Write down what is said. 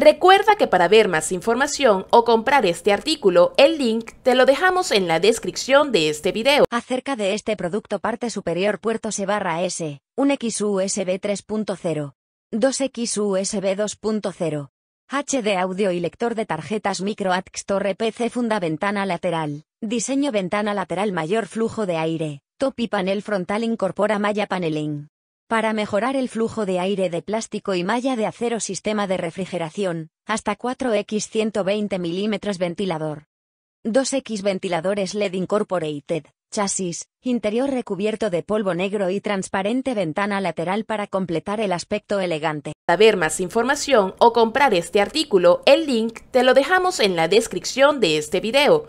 Recuerda que para ver más información o comprar este artículo, el link te lo dejamos en la descripción de este video. Acerca de este producto parte superior puerto C S, un XUSB 3.0, 2 XUSB 2.0, HD audio y lector de tarjetas micro ATX torre PC funda ventana lateral, diseño ventana lateral mayor flujo de aire, top y panel frontal incorpora malla paneling para mejorar el flujo de aire de plástico y malla de acero sistema de refrigeración, hasta 4X 120 mm ventilador. 2X ventiladores LED Incorporated, chasis, interior recubierto de polvo negro y transparente ventana lateral para completar el aspecto elegante. Para ver más información o comprar este artículo, el link te lo dejamos en la descripción de este video.